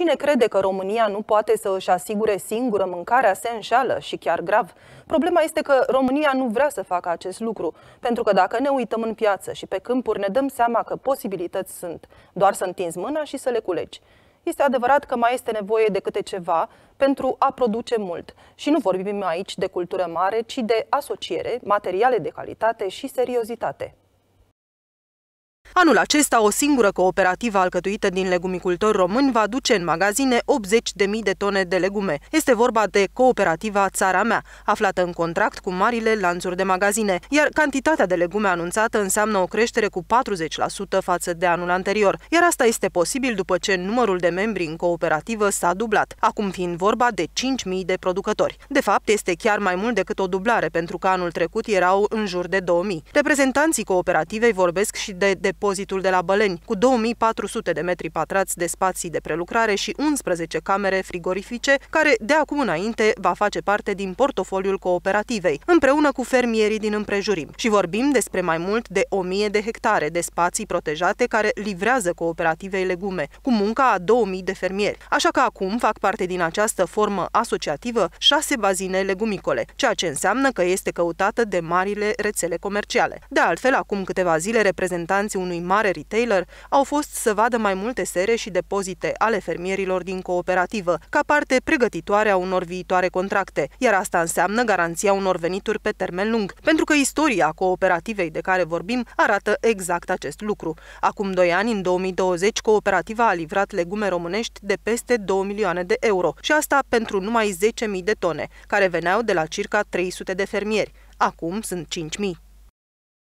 Cine crede că România nu poate să își asigure singură mâncarea se înșală și chiar grav. Problema este că România nu vrea să facă acest lucru, pentru că dacă ne uităm în piață și pe câmpuri ne dăm seama că posibilități sunt, doar să întinzi mâna și să le culegi. Este adevărat că mai este nevoie de câte ceva pentru a produce mult. Și nu vorbim aici de cultură mare, ci de asociere, materiale de calitate și seriozitate. Anul acesta, o singură cooperativă alcătuită din legumicultori români va duce în magazine 80.000 de tone de legume. Este vorba de cooperativa Țara Mea, aflată în contract cu marile lanțuri de magazine, iar cantitatea de legume anunțată înseamnă o creștere cu 40% față de anul anterior, iar asta este posibil după ce numărul de membri în cooperativă s-a dublat, acum fiind vorba de 5.000 de producători. De fapt, este chiar mai mult decât o dublare, pentru că anul trecut erau în jur de 2.000. Reprezentanții cooperativei vorbesc și de de depozitul de la Băleni, cu 2400 de metri pătrați de spații de prelucrare și 11 camere frigorifice, care de acum înainte va face parte din portofoliul cooperativei, împreună cu fermierii din împrejurim. Și vorbim despre mai mult de 1000 de hectare de spații protejate care livrează cooperativei legume, cu munca a 2000 de fermieri. Așa că acum fac parte din această formă asociativă șase bazine legumicole, ceea ce înseamnă că este căutată de marile rețele comerciale. De altfel, acum câteva zile, reprezentanții unui mare retailer au fost să vadă mai multe sere și depozite ale fermierilor din cooperativă, ca parte pregătitoare a unor viitoare contracte, iar asta înseamnă garanția unor venituri pe termen lung, pentru că istoria cooperativei de care vorbim arată exact acest lucru. Acum 2 ani, în 2020, cooperativa a livrat legume românești de peste 2 milioane de euro și asta pentru numai 10.000 de tone, care veneau de la circa 300 de fermieri. Acum sunt 5.000.